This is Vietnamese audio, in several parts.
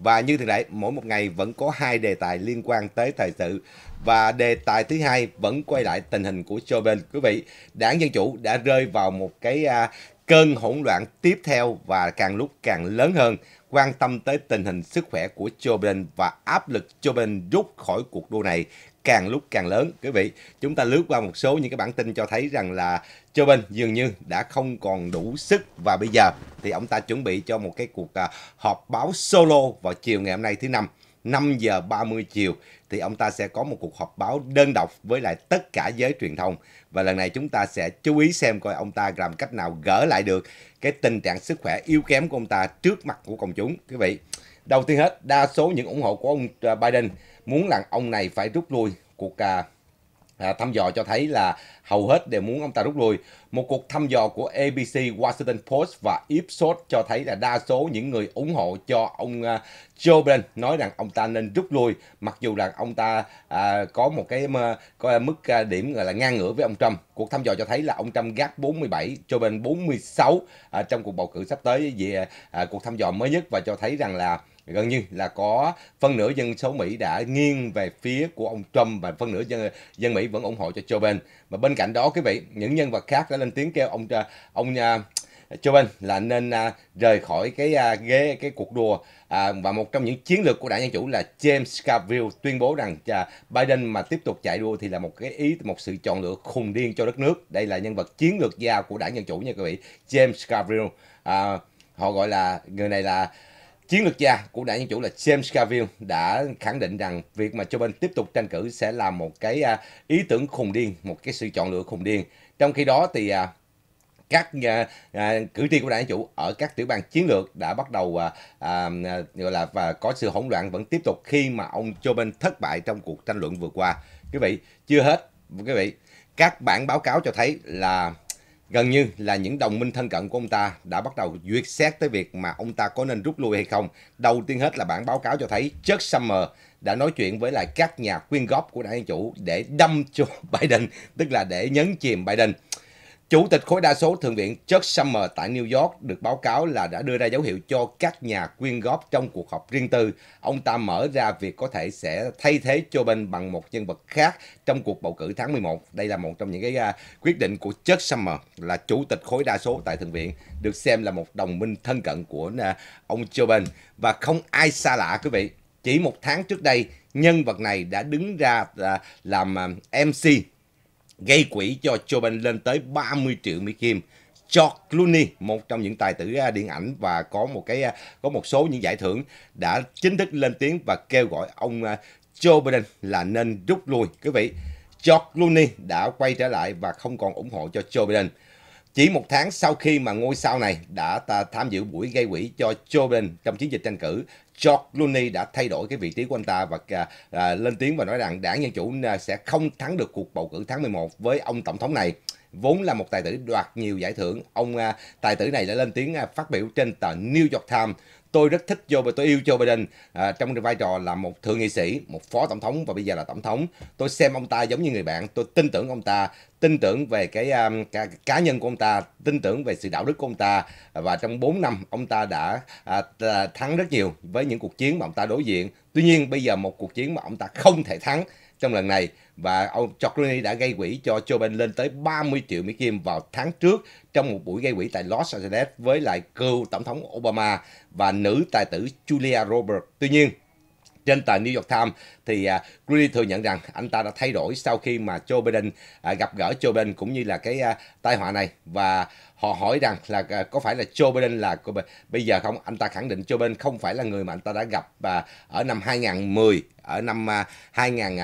Và như thường lệ, mỗi một ngày vẫn có hai đề tài liên quan tới thời sự. Và đề tài thứ hai vẫn quay lại tình hình của Joe Biden. Quý vị, đảng Dân Chủ đã rơi vào một cái à, cơn hỗn loạn tiếp theo và càng lúc càng lớn hơn quan tâm tới tình hình sức khỏe của Joe Biden và áp lực Joe Biden rút khỏi cuộc đua này càng lúc càng lớn. Quý vị, chúng ta lướt qua một số những cái bản tin cho thấy rằng là Joe Biden dường như đã không còn đủ sức và bây giờ thì ông ta chuẩn bị cho một cái cuộc à, họp báo solo vào chiều ngày hôm nay thứ năm 5 giờ 30 chiều thì ông ta sẽ có một cuộc họp báo đơn độc với lại tất cả giới truyền thông và lần này chúng ta sẽ chú ý xem coi ông ta làm cách nào gỡ lại được cái tình trạng sức khỏe yếu kém của ông ta trước mặt của công chúng quý vị. Đầu tiên hết, đa số những ủng hộ của ông à, Biden muốn là ông này phải rút lui cuộc à, à thăm dò cho thấy là hầu hết đều muốn ông ta rút lui. Một cuộc thăm dò của ABC, Washington Post và Ipsos cho thấy là đa số những người ủng hộ cho ông à, Joe Biden nói rằng ông ta nên rút lui, mặc dù là ông ta à, có một cái có mức à, điểm gọi là ngang ngửa với ông Trump. Cuộc thăm dò cho thấy là ông Trump gác 47, Joe Biden 46 à, trong cuộc bầu cử sắp tới về à, cuộc thăm dò mới nhất và cho thấy rằng là gần như là có phân nửa dân số Mỹ đã nghiêng về phía của ông Trump và phân nửa dân dân Mỹ vẫn ủng hộ cho Joe Biden. Và bên cạnh cạnh đó quý vị những nhân vật khác đã lên tiếng kêu ông à, ông à, cho bên là nên à, rời khỏi cái à, ghế cái cuộc đua à, và một trong những chiến lược của đảng dân chủ là James Carville tuyên bố rằng à, Biden mà tiếp tục chạy đua thì là một cái ý một sự chọn lựa khùng điên cho đất nước đây là nhân vật chiến lược gia của đảng dân chủ nha quý vị James Carville à, họ gọi là người này là Chiến lược gia của đảng dân chủ là James Carville đã khẳng định rằng việc mà Joe Biden tiếp tục tranh cử sẽ là một cái à, ý tưởng khùng điên, một cái sự chọn lựa khùng điên. Trong khi đó thì à, các à, cử tri của đảng dân chủ ở các tiểu bang chiến lược đã bắt đầu gọi là và có sự hỗn loạn vẫn tiếp tục khi mà ông Joe Biden thất bại trong cuộc tranh luận vừa qua. Quý vị, chưa hết, quý vị, các bản báo cáo cho thấy là Gần như là những đồng minh thân cận của ông ta đã bắt đầu duyệt xét tới việc mà ông ta có nên rút lui hay không. Đầu tiên hết là bản báo cáo cho thấy Chuck Summer đã nói chuyện với lại các nhà quyên góp của đảng Dân Chủ để đâm cho Biden, tức là để nhấn chìm Biden. Chủ tịch khối đa số Thượng viện Chuck Schumer tại New York được báo cáo là đã đưa ra dấu hiệu cho các nhà quyên góp trong cuộc họp riêng tư. Ông ta mở ra việc có thể sẽ thay thế Joe Biden bằng một nhân vật khác trong cuộc bầu cử tháng 11. Đây là một trong những cái à, quyết định của Chuck Schumer là chủ tịch khối đa số tại Thượng viện, được xem là một đồng minh thân cận của à, ông Joe Biden. Và không ai xa lạ quý vị, chỉ một tháng trước đây, nhân vật này đã đứng ra à, làm MC gây quỹ cho Chopin lên tới 30 triệu Mỹ Kim. George Clooney, một trong những tài tử à, điện ảnh và có một cái à, có một số những giải thưởng đã chính thức lên tiếng và kêu gọi ông Joe à, Biden là nên rút lui. Quý vị, George Clooney đã quay trở lại và không còn ủng hộ cho Joe Biden. Chỉ một tháng sau khi mà ngôi sao này đã tham dự buổi gây quỹ cho Joe Biden trong chiến dịch tranh cử, George Clooney đã thay đổi cái vị trí của anh ta và à, à, lên tiếng và nói rằng đảng Dân Chủ sẽ không thắng được cuộc bầu cử tháng 11 với ông Tổng thống này. Vốn là một tài tử đoạt nhiều giải thưởng, ông à, tài tử này đã lên tiếng à, phát biểu trên tờ New York Times tôi rất thích Joe và tôi yêu Joe Biden à, trong vai trò là một thượng nghị sĩ, một phó tổng thống và bây giờ là tổng thống. Tôi xem ông ta giống như người bạn, tôi tin tưởng ông ta, tin tưởng về cái um, cá, cá nhân của ông ta, tin tưởng về sự đạo đức của ông ta và trong 4 năm ông ta đã à, thắng rất nhiều với những cuộc chiến mà ông ta đối diện. Tuy nhiên bây giờ một cuộc chiến mà ông ta không thể thắng trong lần này và ông George Clooney đã gây quỹ cho Joe Biden lên tới 30 triệu Mỹ Kim vào tháng trước trong một buổi gây quỹ tại Los Angeles với lại cựu Tổng thống Obama và nữ tài tử Julia Roberts. Tuy nhiên, trên tờ New York Times thì uh, Greeley thừa nhận rằng anh ta đã thay đổi sau khi mà Joe Biden uh, gặp gỡ Joe Biden cũng như là cái uh, tai họa này và họ hỏi rằng là uh, có phải là Joe Biden là bây giờ không? Anh ta khẳng định Joe Biden không phải là người mà anh ta đã gặp uh, ở năm 2010 ở năm uh, 2000 uh,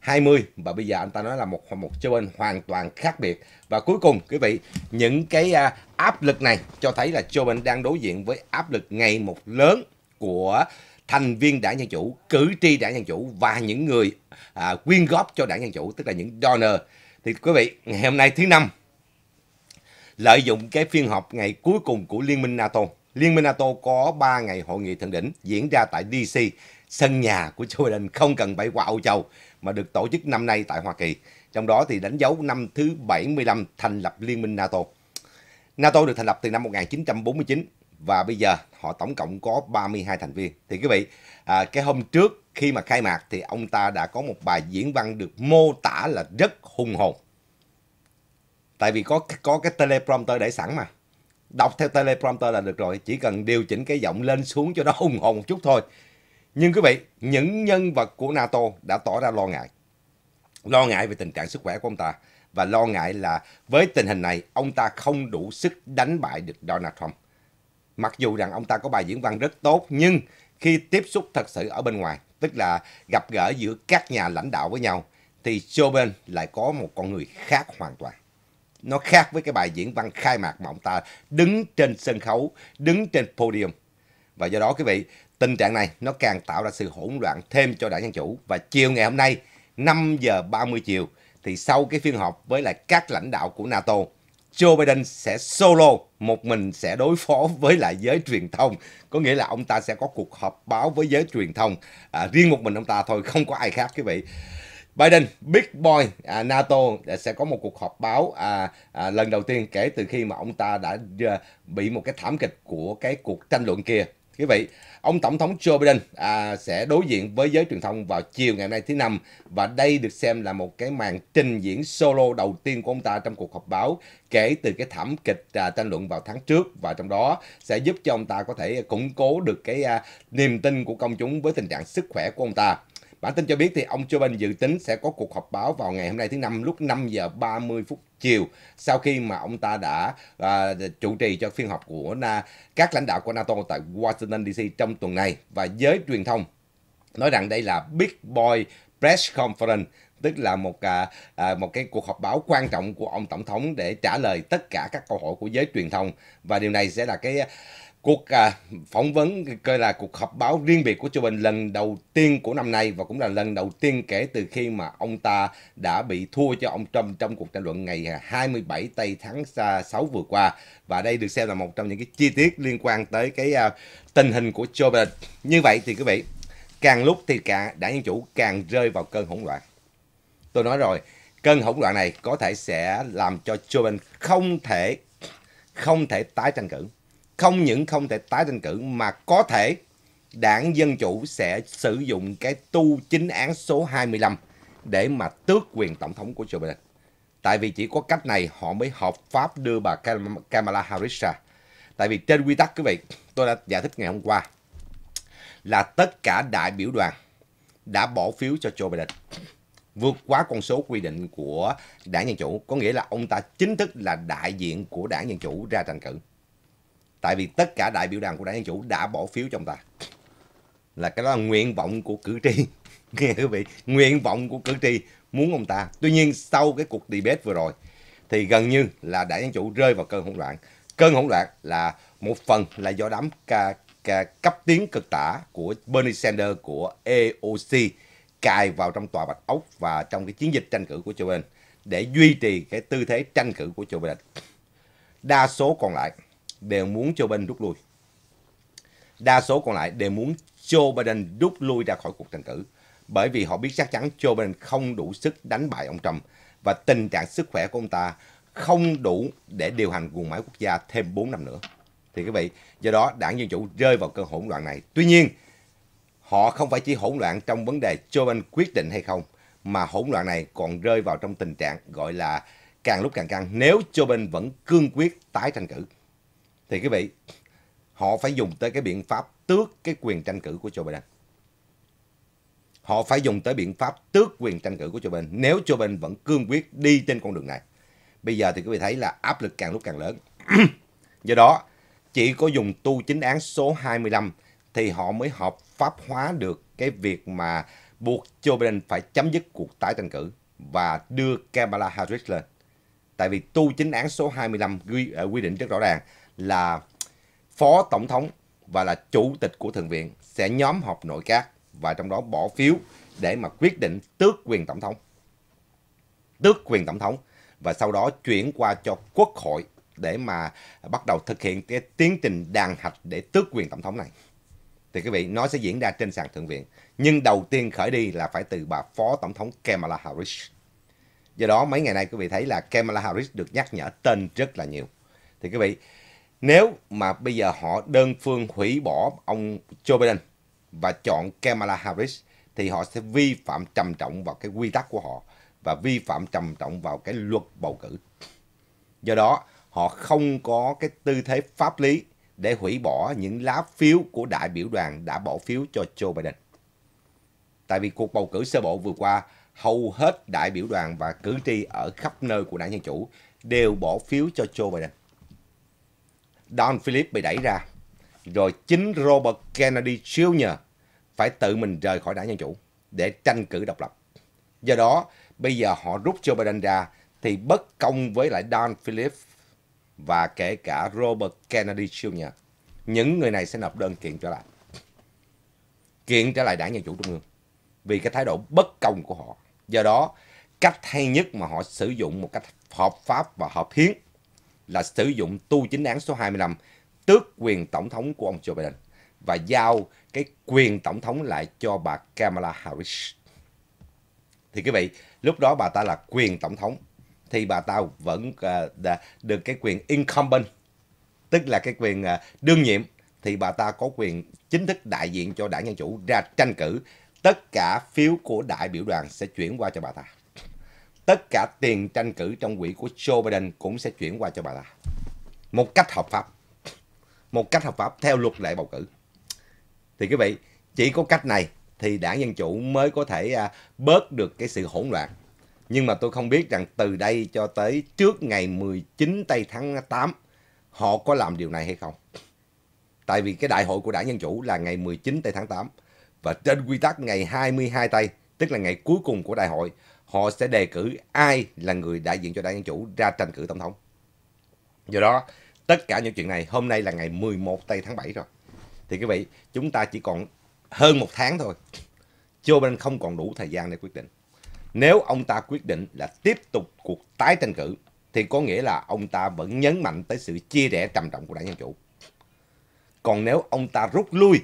20 và bây giờ anh ta nói là một một Joe Biden hoàn toàn khác biệt và cuối cùng quý vị những cái áp lực này cho thấy là Joe Biden đang đối diện với áp lực ngày một lớn của thành viên đảng Dân Chủ, cử tri đảng Dân Chủ và những người à, quyên góp cho đảng Dân Chủ, tức là những donor. Thì quý vị, ngày hôm nay thứ năm, lợi dụng cái phiên họp ngày cuối cùng của Liên minh NATO. Liên minh NATO có 3 ngày hội nghị thượng đỉnh diễn ra tại DC, sân nhà của joe biden không cần phải qua Âu Châu mà được tổ chức năm nay tại Hoa Kỳ. Trong đó thì đánh dấu năm thứ 75 thành lập Liên minh NATO. NATO được thành lập từ năm 1949 và bây giờ họ tổng cộng có 32 thành viên. Thì quý vị, à, cái hôm trước khi mà khai mạc thì ông ta đã có một bài diễn văn được mô tả là rất hùng hồn. Tại vì có có cái teleprompter để sẵn mà. Đọc theo teleprompter là được rồi, chỉ cần điều chỉnh cái giọng lên xuống cho nó hùng hồn một chút thôi. Nhưng quý vị, những nhân vật của NATO đã tỏ ra lo ngại. Lo ngại về tình trạng sức khỏe của ông ta và lo ngại là với tình hình này ông ta không đủ sức đánh bại được Donald Trump. Mặc dù rằng ông ta có bài diễn văn rất tốt nhưng khi tiếp xúc thật sự ở bên ngoài, tức là gặp gỡ giữa các nhà lãnh đạo với nhau, thì Chopin lại có một con người khác hoàn toàn. Nó khác với cái bài diễn văn khai mạc mà ông ta đứng trên sân khấu, đứng trên podium. Và do đó quý vị, tình trạng này nó càng tạo ra sự hỗn loạn thêm cho đảng Dân Chủ. Và chiều ngày hôm nay, 5 giờ 30 chiều, thì sau cái phiên họp với lại các lãnh đạo của NATO, Joe Biden sẽ solo, một mình sẽ đối phó với lại giới truyền thông. Có nghĩa là ông ta sẽ có cuộc họp báo với giới truyền thông. À, riêng một mình ông ta thôi, không có ai khác quý vị. Biden, Big Boy, à, NATO à, sẽ có một cuộc họp báo à, à, lần đầu tiên kể từ khi mà ông ta đã à, bị một cái thảm kịch của cái cuộc tranh luận kia. Quý vị, Ông Tổng thống Joe Biden à, sẽ đối diện với giới truyền thông vào chiều ngày hôm nay thứ Năm và đây được xem là một cái màn trình diễn solo đầu tiên của ông ta trong cuộc họp báo kể từ cái thảm kịch à, tranh luận vào tháng trước và trong đó sẽ giúp cho ông ta có thể củng cố được cái à, niềm tin của công chúng với tình trạng sức khỏe của ông ta. Bản tin cho biết thì ông Joe Biden dự tính sẽ có cuộc họp báo vào ngày hôm nay thứ năm lúc 5 giờ 30 phút chiều sau khi mà ông ta đã à, chủ trì cho phiên họp của Na, các lãnh đạo của NATO tại Washington DC trong tuần này và giới truyền thông nói rằng đây là Big Boy Press Conference tức là một à, à, một cái cuộc họp báo quan trọng của ông tổng thống để trả lời tất cả các câu hỏi của giới truyền thông và điều này sẽ là cái cuộc à, phỏng vấn coi là cuộc họp báo riêng biệt của Joe Biden lần đầu tiên của năm nay và cũng là lần đầu tiên kể từ khi mà ông ta đã bị thua cho ông Trump trong cuộc tranh luận ngày 27 à, tây tháng 6 vừa qua và đây được xem là một trong những cái chi tiết liên quan tới cái à, tình hình của Joe Biden như vậy thì quý vị càng lúc thì cả đảng dân chủ càng rơi vào cơn hỗn loạn tôi nói rồi cơn hỗn loạn này có thể sẽ làm cho Joe Biden không thể không thể tái tranh cử không những không thể tái tranh cử mà có thể đảng Dân Chủ sẽ sử dụng cái tu chính án số 25 để mà tước quyền tổng thống của Joe Biden. Tại vì chỉ có cách này họ mới hợp pháp đưa bà Kamala Harris ra. Tại vì trên quy tắc quý vị, tôi đã giải thích ngày hôm qua là tất cả đại biểu đoàn đã bỏ phiếu cho Joe Biden vượt quá con số quy định của đảng Dân Chủ. Có nghĩa là ông ta chính thức là đại diện của đảng Dân Chủ ra tranh cử tại vì tất cả đại biểu đoàn của đảng dân chủ đã bỏ phiếu cho ông ta là cái đó là nguyện vọng của cử tri nghe quý vị nguyện vọng của cử tri muốn ông ta tuy nhiên sau cái cuộc debate vừa rồi thì gần như là đảng dân chủ rơi vào cơn hỗn loạn cơn hỗn loạn là một phần là do đám ca, ca, cấp tiến cực tả của Bernie Sanders của AOC cài vào trong tòa bạch ốc và trong cái chiến dịch tranh cử của Joe Biden để duy trì cái tư thế tranh cử của Joe Biden đa số còn lại đều muốn Joe Biden rút lui. Đa số còn lại đều muốn Joe Biden rút lui ra khỏi cuộc tranh cử bởi vì họ biết chắc chắn Joe Biden không đủ sức đánh bại ông Trump và tình trạng sức khỏe của ông ta không đủ để điều hành guồng máy quốc gia thêm 4 năm nữa. Thì quý vị, do đó đảng Dân Chủ rơi vào cơn hỗn loạn này. Tuy nhiên, họ không phải chỉ hỗn loạn trong vấn đề Joe Biden quyết định hay không, mà hỗn loạn này còn rơi vào trong tình trạng gọi là càng lúc càng căng nếu Joe Biden vẫn cương quyết tái tranh cử thì quý vị họ phải dùng tới cái biện pháp tước cái quyền tranh cử của Joe Biden họ phải dùng tới biện pháp tước quyền tranh cử của Joe Biden nếu Joe Biden vẫn cương quyết đi trên con đường này bây giờ thì quý vị thấy là áp lực càng lúc càng lớn do đó chỉ có dùng tu chính án số 25 thì họ mới hợp pháp hóa được cái việc mà buộc Joe Biden phải chấm dứt cuộc tái tranh cử và đưa Kamala Harris lên. Tại vì tu chính án số 25 quy, ờ, quy định rất rõ ràng là phó tổng thống và là chủ tịch của thượng viện sẽ nhóm họp nội các và trong đó bỏ phiếu để mà quyết định tước quyền tổng thống. Tước quyền tổng thống và sau đó chuyển qua cho quốc hội để mà bắt đầu thực hiện cái tiến trình đàn hạch để tước quyền tổng thống này. Thì quý vị, nó sẽ diễn ra trên sàn thượng viện. Nhưng đầu tiên khởi đi là phải từ bà phó tổng thống Kamala Harris. Do đó mấy ngày nay quý vị thấy là Kamala Harris được nhắc nhở tên rất là nhiều. Thì quý vị, nếu mà bây giờ họ đơn phương hủy bỏ ông Joe Biden và chọn Kamala Harris thì họ sẽ vi phạm trầm trọng vào cái quy tắc của họ và vi phạm trầm trọng vào cái luật bầu cử. Do đó, họ không có cái tư thế pháp lý để hủy bỏ những lá phiếu của đại biểu đoàn đã bỏ phiếu cho Joe Biden. Tại vì cuộc bầu cử sơ bộ vừa qua, hầu hết đại biểu đoàn và cử tri ở khắp nơi của đảng Dân Chủ đều bỏ phiếu cho Joe Biden. Don Phillips bị đẩy ra. Rồi chính Robert Kennedy Jr. phải tự mình rời khỏi đảng Dân Chủ để tranh cử độc lập. Do đó, bây giờ họ rút Joe Biden ra thì bất công với lại Don Phillips và kể cả Robert Kennedy Jr. Những người này sẽ nộp đơn kiện trở lại. Kiện trở lại đảng Dân Chủ Trung ương. Vì cái thái độ bất công của họ. Do đó, cách hay nhất mà họ sử dụng một cách hợp pháp và hợp hiến là sử dụng tu chính án số 25 tước quyền tổng thống của ông Joe Biden và giao cái quyền tổng thống lại cho bà Kamala Harris. Thì quý vị, lúc đó bà ta là quyền tổng thống thì bà ta vẫn uh, được cái quyền incumbent tức là cái quyền uh, đương nhiệm thì bà ta có quyền chính thức đại diện cho đảng Dân Chủ ra tranh cử. Tất cả phiếu của đại biểu đoàn sẽ chuyển qua cho bà ta tất cả tiền tranh cử trong quỹ của Joe Biden cũng sẽ chuyển qua cho bà ta. Một cách hợp pháp. Một cách hợp pháp theo luật lệ bầu cử. Thì quý vị, chỉ có cách này thì đảng Dân Chủ mới có thể à, bớt được cái sự hỗn loạn. Nhưng mà tôi không biết rằng từ đây cho tới trước ngày 19 tây tháng 8 họ có làm điều này hay không. Tại vì cái đại hội của đảng Dân Chủ là ngày 19 tây tháng 8 và trên quy tắc ngày 22 tây tức là ngày cuối cùng của đại hội họ sẽ đề cử ai là người đại diện cho đảng Dân Chủ ra tranh cử Tổng thống. Do đó, tất cả những chuyện này hôm nay là ngày 11 tây tháng 7 rồi. Thì quý vị, chúng ta chỉ còn hơn một tháng thôi. Joe Biden không còn đủ thời gian để quyết định. Nếu ông ta quyết định là tiếp tục cuộc tái tranh cử, thì có nghĩa là ông ta vẫn nhấn mạnh tới sự chia rẽ trầm trọng của đảng Dân Chủ. Còn nếu ông ta rút lui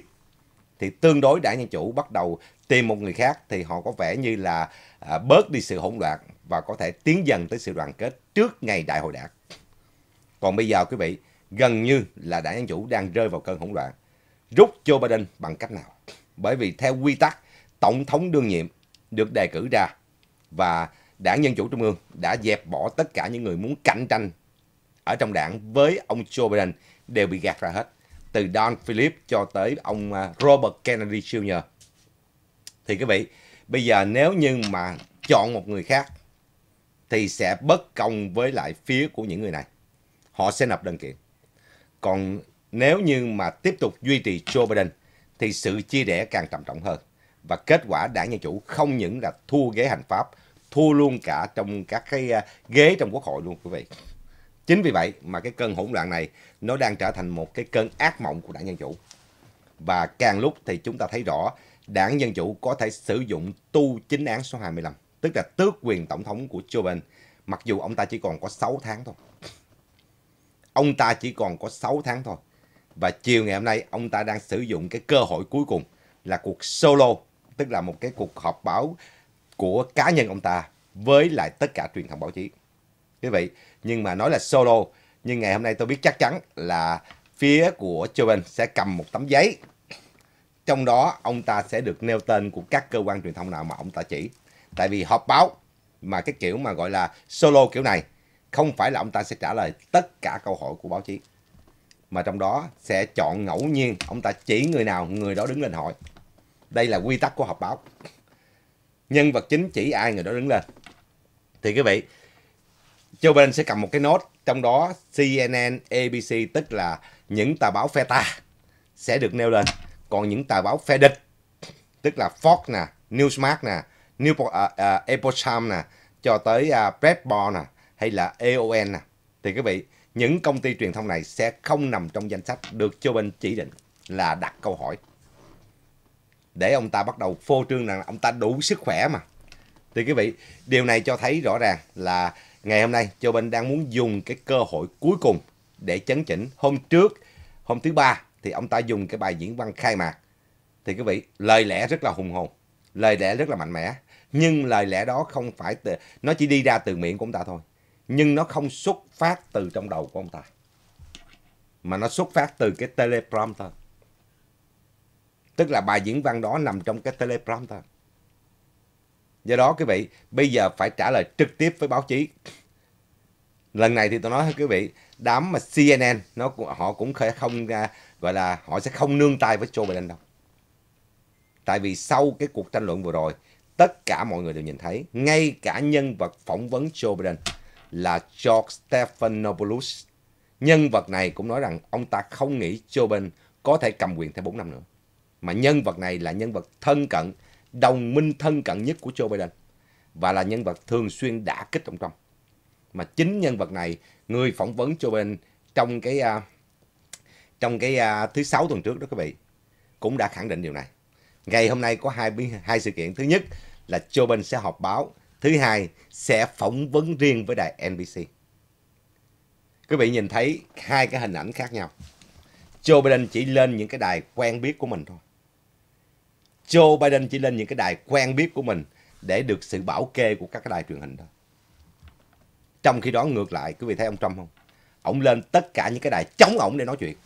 thì tương đối đảng Dân Chủ bắt đầu tìm một người khác thì họ có vẻ như là à, bớt đi sự hỗn loạn và có thể tiến dần tới sự đoàn kết trước ngày đại hội đảng. Còn bây giờ quý vị, gần như là đảng Dân Chủ đang rơi vào cơn hỗn loạn. Rút Joe Biden bằng cách nào? Bởi vì theo quy tắc, Tổng thống đương nhiệm được đề cử ra và đảng Dân Chủ Trung ương đã dẹp bỏ tất cả những người muốn cạnh tranh ở trong đảng với ông Joe Biden đều bị gạt ra hết từ Don Philip cho tới ông à, Robert Kennedy Jr. Thì quý vị, bây giờ nếu như mà chọn một người khác thì sẽ bất công với lại phía của những người này. Họ sẽ nộp đơn kiện. Còn nếu như mà tiếp tục duy trì Joe Biden thì sự chia rẽ càng trầm trọng hơn. Và kết quả đảng Dân Chủ không những là thua ghế hành pháp, thua luôn cả trong các cái à, ghế trong quốc hội luôn quý vị. Chính vì vậy mà cái cơn hỗn loạn này nó đang trở thành một cái cơn ác mộng của đảng Dân Chủ. Và càng lúc thì chúng ta thấy rõ đảng Dân Chủ có thể sử dụng tu chính án số 25, tức là tước quyền tổng thống của Joe Biden, mặc dù ông ta chỉ còn có 6 tháng thôi. Ông ta chỉ còn có 6 tháng thôi. Và chiều ngày hôm nay ông ta đang sử dụng cái cơ hội cuối cùng là cuộc solo, tức là một cái cuộc họp báo của cá nhân ông ta với lại tất cả truyền thông báo chí quý vị. Nhưng mà nói là solo, nhưng ngày hôm nay tôi biết chắc chắn là phía của Joven sẽ cầm một tấm giấy. Trong đó ông ta sẽ được nêu tên của các cơ quan truyền thông nào mà ông ta chỉ. Tại vì họp báo mà cái kiểu mà gọi là solo kiểu này không phải là ông ta sẽ trả lời tất cả câu hỏi của báo chí mà trong đó sẽ chọn ngẫu nhiên ông ta chỉ người nào người đó đứng lên hỏi đây là quy tắc của họp báo nhân vật chính chỉ ai người đó đứng lên thì quý vị Joe Biden sẽ cầm một cái nốt trong đó CNN, ABC tức là những tờ báo phe ta sẽ được nêu lên. Còn những tờ báo phe địch tức là Fox nè, Newsmax nè, Newport, uh, uh, Epoch Times nè, cho tới uh, Breitbart nè, hay là AON nè. Thì quý vị, những công ty truyền thông này sẽ không nằm trong danh sách được Joe Biden chỉ định là đặt câu hỏi. Để ông ta bắt đầu phô trương rằng ông ta đủ sức khỏe mà. Thì quý vị, điều này cho thấy rõ ràng là Ngày hôm nay, châu bình đang muốn dùng cái cơ hội cuối cùng để chấn chỉnh. Hôm trước, hôm thứ ba thì ông ta dùng cái bài diễn văn khai mạc. Thì quý vị, lời lẽ rất là hùng hồn, lời lẽ rất là mạnh mẽ. Nhưng lời lẽ đó không phải từ, nó chỉ đi ra từ miệng của ông ta thôi. Nhưng nó không xuất phát từ trong đầu của ông ta. Mà nó xuất phát từ cái teleprompter. Tức là bài diễn văn đó nằm trong cái teleprompter. Do đó quý vị, bây giờ phải trả lời trực tiếp với báo chí. Lần này thì tôi nói với quý vị, đám mà CNN nó họ cũng không gọi là họ sẽ không nương tay với Joe Biden đâu. Tại vì sau cái cuộc tranh luận vừa rồi, tất cả mọi người đều nhìn thấy, ngay cả nhân vật phỏng vấn Joe Biden là George Stephanopoulos. Nhân vật này cũng nói rằng ông ta không nghĩ Joe Biden có thể cầm quyền thêm 4 năm nữa. Mà nhân vật này là nhân vật thân cận đồng minh thân cận nhất của Joe Biden và là nhân vật thường xuyên đã kích ông trong Mà chính nhân vật này, người phỏng vấn Joe Biden trong cái uh, trong cái uh, thứ sáu tuần trước đó các vị cũng đã khẳng định điều này. Ngày hôm nay có hai hai sự kiện. Thứ nhất là Joe Biden sẽ họp báo, thứ hai sẽ phỏng vấn riêng với đài NBC. Quý vị nhìn thấy hai cái hình ảnh khác nhau. Joe Biden chỉ lên những cái đài quen biết của mình thôi. Joe Biden chỉ lên những cái đài quen biết của mình để được sự bảo kê của các cái đài truyền hình đó. Trong khi đó ngược lại, quý vị thấy ông Trump không? Ông lên tất cả những cái đài chống ổng để nói chuyện.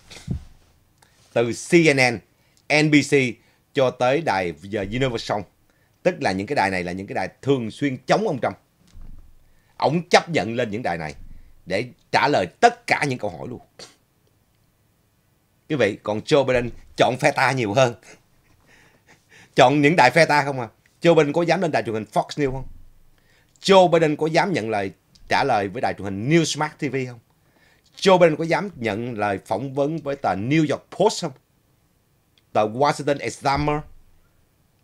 Từ CNN, NBC cho tới đài Universal. Tức là những cái đài này là những cái đài thường xuyên chống ông Trump. Ông chấp nhận lên những đài này để trả lời tất cả những câu hỏi luôn. Quý vị, còn Joe Biden chọn phe ta nhiều hơn chọn những đại phe ta không à Joe Biden có dám lên đài truyền hình Fox News không Joe Biden có dám nhận lời trả lời với đài truyền hình Newsmax TV không Joe Biden có dám nhận lời phỏng vấn với tờ New York Post không tờ Washington Examiner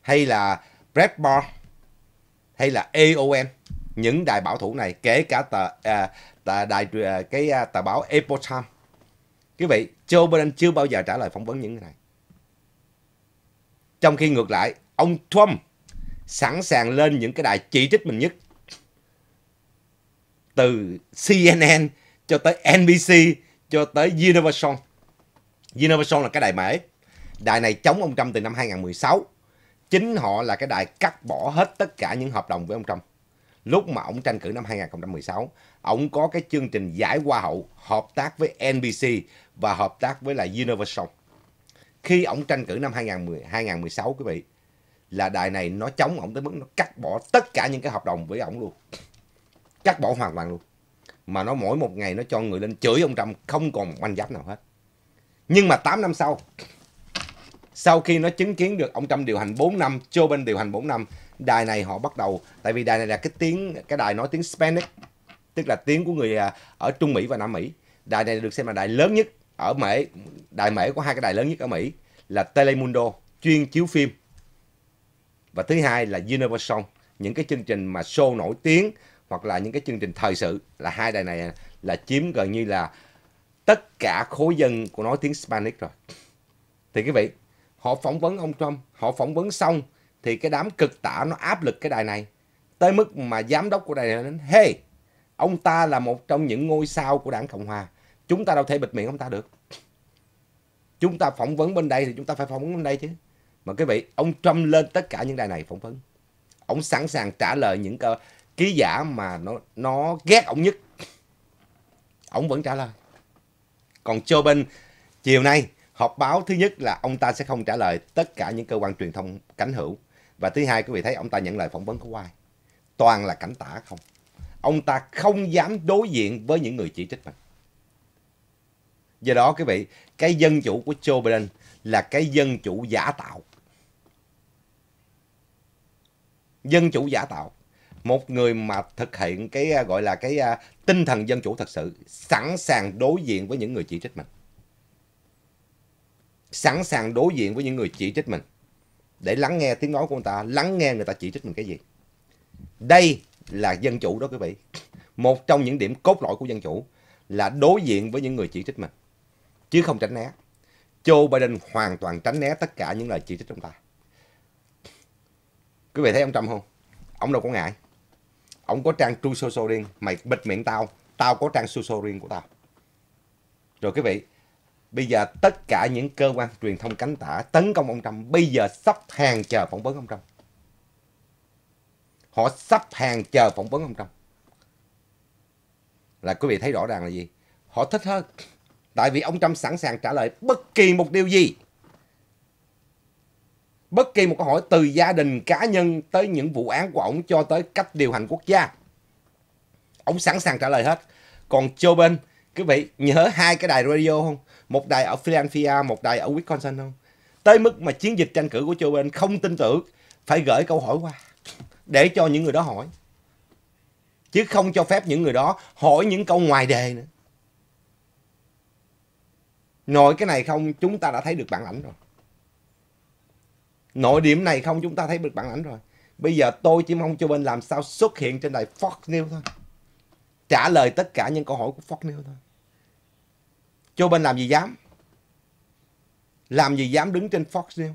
hay là Breitbart hay là AON những đài bảo thủ này kể cả tờ à, tờ đài à, cái à, tờ báo Epoch Times quý vị Joe Biden chưa bao giờ trả lời phỏng vấn những cái này trong khi ngược lại, ông Trump sẵn sàng lên những cái đài chỉ trích mình nhất. Từ CNN cho tới NBC cho tới Universal. Universal là cái đài mới Đài này chống ông Trump từ năm 2016. Chính họ là cái đài cắt bỏ hết tất cả những hợp đồng với ông Trump. Lúc mà ông tranh cử năm 2016, ông có cái chương trình giải hoa hậu hợp tác với NBC và hợp tác với là Universal khi ông tranh cử năm 2010, 2016 quý vị là đài này nó chống ông tới mức nó cắt bỏ tất cả những cái hợp đồng với ông luôn cắt bỏ hoàn toàn luôn mà nó mỗi một ngày nó cho người lên chửi ông Trump không còn một manh giáp nào hết nhưng mà 8 năm sau sau khi nó chứng kiến được ông Trump điều hành 4 năm Joe Biden điều hành 4 năm đài này họ bắt đầu tại vì đài này là cái tiếng cái đài nói tiếng Spanish tức là tiếng của người à, ở Trung Mỹ và Nam Mỹ đài này được xem là đài lớn nhất ở Mỹ đài Mỹ có hai cái đài lớn nhất ở Mỹ là Telemundo chuyên chiếu phim và thứ hai là Universal những cái chương trình mà show nổi tiếng hoặc là những cái chương trình thời sự là hai đài này là chiếm gần như là tất cả khối dân của nói tiếng Spanish rồi thì quý vị họ phỏng vấn ông Trump họ phỏng vấn xong thì cái đám cực tả nó áp lực cái đài này tới mức mà giám đốc của đài này nói hey ông ta là một trong những ngôi sao của đảng cộng hòa chúng ta đâu thể bịt miệng ông ta được chúng ta phỏng vấn bên đây thì chúng ta phải phỏng vấn bên đây chứ mà quý vị ông Trump lên tất cả những đài này phỏng vấn ông sẵn sàng trả lời những cơ ký giả mà nó nó ghét ông nhất ông vẫn trả lời còn Joe Biden chiều nay họp báo thứ nhất là ông ta sẽ không trả lời tất cả những cơ quan truyền thông cánh hữu và thứ hai quý vị thấy ông ta nhận lời phỏng vấn của ai toàn là cảnh tả không ông ta không dám đối diện với những người chỉ trích mình do đó quý vị cái dân chủ của Joe Biden là cái dân chủ giả tạo dân chủ giả tạo một người mà thực hiện cái à, gọi là cái uh, tinh thần dân chủ thật sự sẵn sàng đối diện với những người chỉ trích mình sẵn sàng đối diện với những người chỉ trích mình để lắng nghe tiếng nói của người ta lắng nghe người ta chỉ trích mình cái gì đây là dân chủ đó quý vị một trong những điểm cốt lõi của dân chủ là đối diện với những người chỉ trích mình chứ không tránh né. Joe Biden hoàn toàn tránh né tất cả những lời chỉ trích ông ta. Quý vị thấy ông Trump không? Ông đâu có ngại. Ông có trang True Social riêng. Mày bịt miệng tao, tao có trang Social riêng của tao. Rồi quý vị, bây giờ tất cả những cơ quan truyền thông cánh tả tấn công ông Trump. Bây giờ sắp hàng chờ phỏng vấn ông Trump. Họ sắp hàng chờ phỏng vấn ông Trump. Là quý vị thấy rõ ràng là gì? Họ thích hơn. Tại vì ông Trump sẵn sàng trả lời bất kỳ một điều gì. Bất kỳ một câu hỏi từ gia đình cá nhân tới những vụ án của ông cho tới cách điều hành quốc gia. Ông sẵn sàng trả lời hết. Còn Joe Biden, quý vị nhớ hai cái đài radio không? Một đài ở Philadelphia, một đài ở Wisconsin không? Tới mức mà chiến dịch tranh cử của Joe Biden không tin tưởng phải gửi câu hỏi qua để cho những người đó hỏi. Chứ không cho phép những người đó hỏi những câu ngoài đề nữa. Nội cái này không chúng ta đã thấy được bản ảnh rồi. Nội điểm này không chúng ta thấy được bản ảnh rồi. Bây giờ tôi chỉ mong cho bên làm sao xuất hiện trên đài Fox News thôi. Trả lời tất cả những câu hỏi của Fox News thôi. Cho bên làm gì dám. Làm gì dám đứng trên Fox News.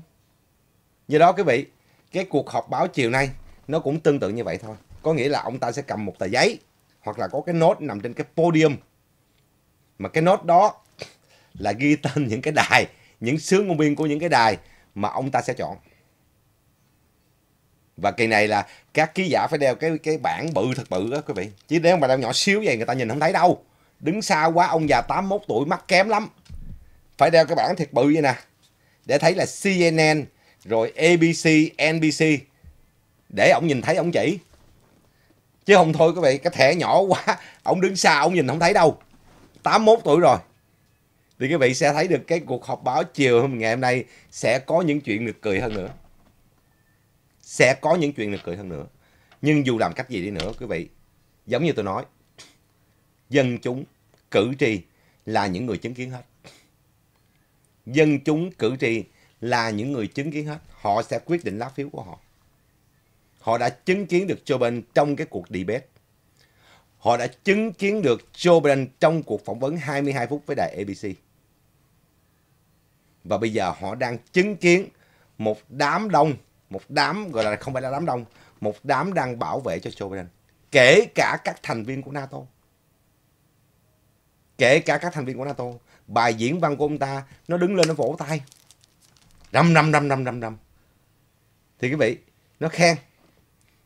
Do đó quý vị, cái cuộc họp báo chiều nay nó cũng tương tự như vậy thôi. Có nghĩa là ông ta sẽ cầm một tờ giấy hoặc là có cái nốt nằm trên cái podium. Mà cái nốt đó là ghi tên những cái đài, những sướng ngôn viên của những cái đài mà ông ta sẽ chọn. Và kỳ này là các ký giả phải đeo cái cái bảng bự thật bự đó quý vị. Chứ nếu mà đeo nhỏ xíu vậy người ta nhìn không thấy đâu. Đứng xa quá ông già 81 tuổi mắt kém lắm. Phải đeo cái bảng thiệt bự vậy nè. Để thấy là CNN rồi ABC, NBC để ông nhìn thấy ông chỉ. Chứ không thôi quý vị, cái thẻ nhỏ quá, ông đứng xa ông nhìn không thấy đâu. 81 tuổi rồi thì các vị sẽ thấy được cái cuộc họp báo chiều hôm ngày hôm nay sẽ có những chuyện được cười hơn nữa sẽ có những chuyện được cười hơn nữa nhưng dù làm cách gì đi nữa quý vị giống như tôi nói dân chúng cử tri là những người chứng kiến hết dân chúng cử tri là những người chứng kiến hết họ sẽ quyết định lá phiếu của họ họ đã chứng kiến được Joe Biden trong cái cuộc debate họ đã chứng kiến được Joe Biden trong cuộc phỏng vấn 22 phút với đài ABC và bây giờ họ đang chứng kiến một đám đông một đám gọi là không phải là đám đông một đám đang bảo vệ cho Joe Biden kể cả các thành viên của NATO kể cả các thành viên của NATO bài diễn văn của ông ta nó đứng lên nó vỗ tay rầm rầm rầm rầm rầm rầm thì quý vị nó khen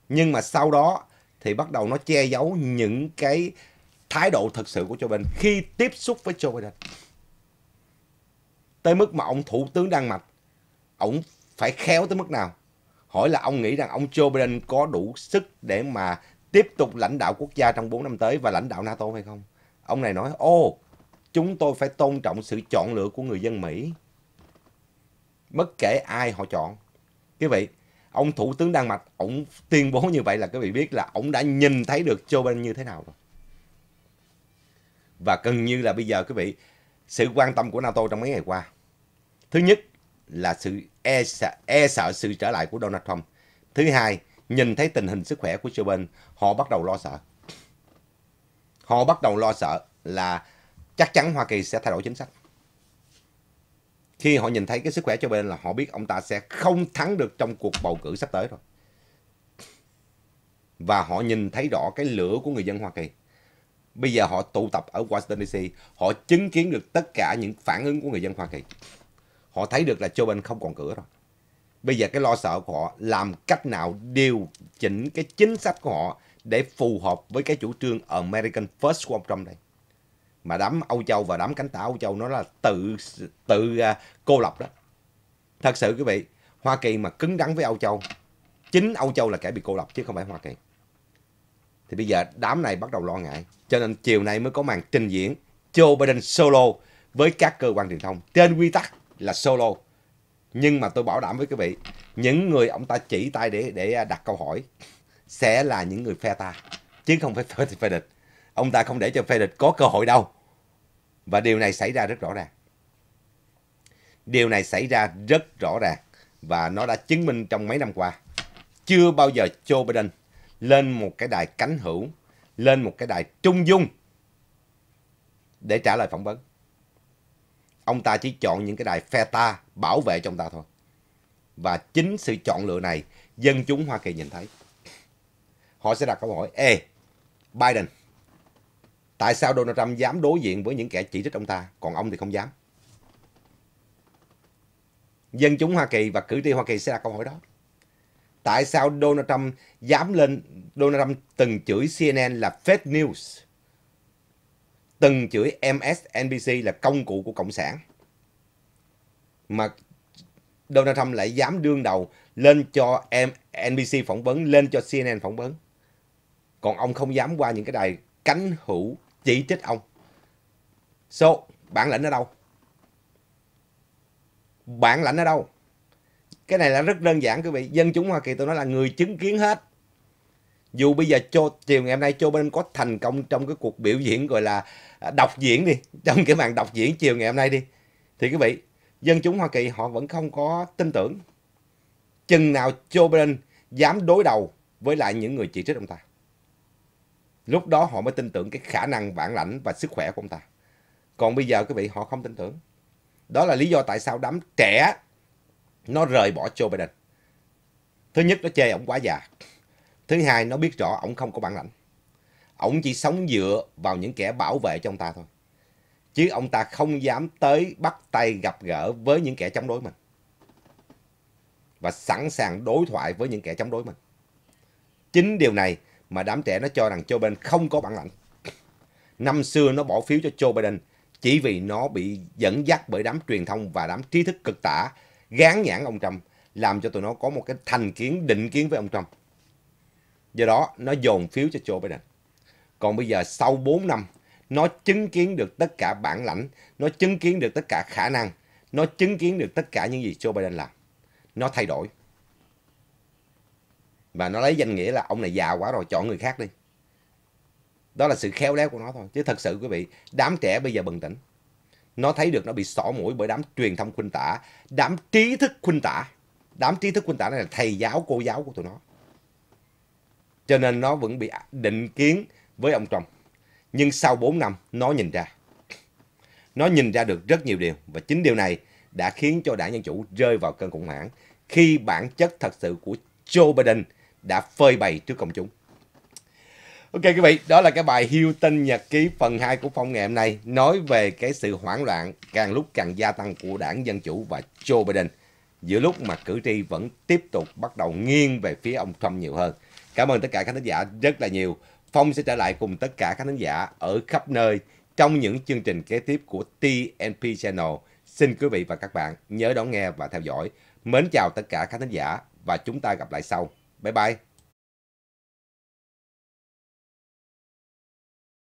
nhưng mà sau đó thì bắt đầu nó che giấu những cái thái độ thật sự của Joe Biden khi tiếp xúc với Joe Biden tới mức mà ông thủ tướng Đan Mạch, ông phải khéo tới mức nào? Hỏi là ông nghĩ rằng ông Joe Biden có đủ sức để mà tiếp tục lãnh đạo quốc gia trong 4 năm tới và lãnh đạo NATO hay không? Ông này nói, ô, chúng tôi phải tôn trọng sự chọn lựa của người dân Mỹ. Bất kể ai họ chọn. Quý vị, ông Thủ tướng Đan Mạch, ông tuyên bố như vậy là quý vị biết là ông đã nhìn thấy được Joe Biden như thế nào rồi. Và gần như là bây giờ quý vị, sự quan tâm của NATO trong mấy ngày qua Thứ nhất là sự e sợ, e sợ sự trở lại của Donald Trump. Thứ hai, nhìn thấy tình hình sức khỏe của Joe biden họ bắt đầu lo sợ. Họ bắt đầu lo sợ là chắc chắn Hoa Kỳ sẽ thay đổi chính sách. Khi họ nhìn thấy cái sức khỏe Joe Biden là họ biết ông ta sẽ không thắng được trong cuộc bầu cử sắp tới rồi. Và họ nhìn thấy rõ cái lửa của người dân Hoa Kỳ. Bây giờ họ tụ tập ở Washington DC, họ chứng kiến được tất cả những phản ứng của người dân Hoa Kỳ. Họ thấy được là Joe Biden không còn cửa rồi. Bây giờ cái lo sợ của họ làm cách nào điều chỉnh cái chính sách của họ để phù hợp với cái chủ trương American First của ông Trump đây. Mà đám Âu Châu và đám cánh tả Âu Châu nó là tự tự à, cô lập đó. Thật sự quý vị, Hoa Kỳ mà cứng đắn với Âu Châu, chính Âu Châu là kẻ bị cô lập chứ không phải Hoa Kỳ. Thì bây giờ đám này bắt đầu lo ngại. Cho nên chiều nay mới có màn trình diễn Joe Biden solo với các cơ quan truyền thông trên quy tắc là solo nhưng mà tôi bảo đảm với quý vị những người ông ta chỉ tay để để à, đặt câu hỏi sẽ là những người phe ta chứ không phải phe, phe địch ông ta không để cho phe địch có cơ hội đâu và điều này xảy ra rất rõ ràng điều này xảy ra rất rõ ràng và nó đã chứng minh trong mấy năm qua chưa bao giờ Joe Biden lên một cái đài cánh hữu lên một cái đài trung dung để trả lời phỏng vấn ông ta chỉ chọn những cái đài phe ta bảo vệ cho ông ta thôi. Và chính sự chọn lựa này, dân chúng Hoa Kỳ nhìn thấy. Họ sẽ đặt câu hỏi, Ê, Biden, tại sao Donald Trump dám đối diện với những kẻ chỉ trích ông ta, còn ông thì không dám? Dân chúng Hoa Kỳ và cử tri Hoa Kỳ sẽ đặt câu hỏi đó. Tại sao Donald Trump dám lên, Donald Trump từng chửi CNN là fake news? từng chửi MSNBC là công cụ của Cộng sản. Mà Donald Trump lại dám đương đầu lên cho NBC phỏng vấn, lên cho CNN phỏng vấn. Còn ông không dám qua những cái đài cánh hữu chỉ trích ông. So, bản lãnh ở đâu? Bản lãnh ở đâu? Cái này là rất đơn giản quý vị. Dân chúng Hoa Kỳ tôi nói là người chứng kiến hết dù bây giờ cho chiều ngày hôm nay Joe Biden có thành công trong cái cuộc biểu diễn gọi là à, đọc diễn đi trong cái màn đọc diễn chiều ngày hôm nay đi thì quý vị dân chúng Hoa Kỳ họ vẫn không có tin tưởng chừng nào Joe Biden dám đối đầu với lại những người chỉ trích ông ta lúc đó họ mới tin tưởng cái khả năng bản lãnh và sức khỏe của ông ta còn bây giờ quý vị họ không tin tưởng đó là lý do tại sao đám trẻ nó rời bỏ Joe Biden thứ nhất nó chê ông quá già Thứ hai, nó biết rõ ổng không có bản lãnh. Ổng chỉ sống dựa vào những kẻ bảo vệ trong ta thôi. Chứ ông ta không dám tới bắt tay gặp gỡ với những kẻ chống đối mình. Và sẵn sàng đối thoại với những kẻ chống đối mình. Chính điều này mà đám trẻ nó cho rằng Joe Biden không có bản lãnh. Năm xưa nó bỏ phiếu cho Joe Biden chỉ vì nó bị dẫn dắt bởi đám truyền thông và đám trí thức cực tả gán nhãn ông Trump làm cho tụi nó có một cái thành kiến định kiến với ông Trump Do đó nó dồn phiếu cho Joe Biden. Còn bây giờ sau 4 năm, nó chứng kiến được tất cả bản lãnh, nó chứng kiến được tất cả khả năng, nó chứng kiến được tất cả những gì Joe Biden làm. Nó thay đổi. Và nó lấy danh nghĩa là ông này già quá rồi, chọn người khác đi. Đó là sự khéo léo của nó thôi. Chứ thật sự quý vị, đám trẻ bây giờ bừng tỉnh. Nó thấy được nó bị sỏ mũi bởi đám truyền thông khuynh tả, đám trí thức khuynh tả. Đám trí thức khuynh tả này là thầy giáo, cô giáo của tụi nó. Cho nên nó vẫn bị định kiến với ông Trump. Nhưng sau 4 năm, nó nhìn ra. Nó nhìn ra được rất nhiều điều và chính điều này đã khiến cho đảng Dân Chủ rơi vào cơn khủng hoảng khi bản chất thật sự của Joe Biden đã phơi bày trước công chúng. Ok quý vị, đó là cái bài Hilton nhật ký phần 2 của Phong ngày hôm nay nói về cái sự hoảng loạn càng lúc càng gia tăng của đảng Dân Chủ và Joe Biden giữa lúc mà cử tri vẫn tiếp tục bắt đầu nghiêng về phía ông Trump nhiều hơn. Cảm ơn tất cả các khán giả rất là nhiều. Phong sẽ trở lại cùng tất cả các khán giả ở khắp nơi trong những chương trình kế tiếp của TNP Channel. Xin quý vị và các bạn nhớ đón nghe và theo dõi. Mến chào tất cả các khán giả và chúng ta gặp lại sau. Bye bye.